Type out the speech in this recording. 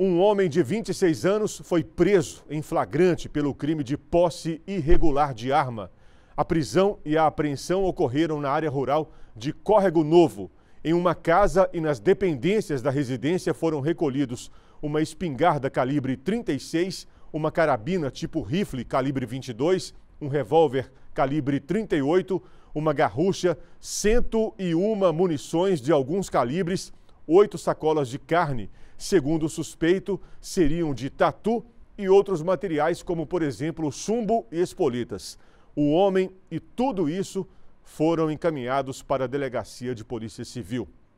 Um homem de 26 anos foi preso em flagrante pelo crime de posse irregular de arma. A prisão e a apreensão ocorreram na área rural de Córrego Novo. Em uma casa e nas dependências da residência foram recolhidos uma espingarda calibre 36, uma carabina tipo rifle calibre 22, um revólver calibre 38, uma garrucha, 101 munições de alguns calibres Oito sacolas de carne, segundo o suspeito, seriam de tatu e outros materiais, como por exemplo chumbo e espolitas. O homem e tudo isso foram encaminhados para a delegacia de polícia civil.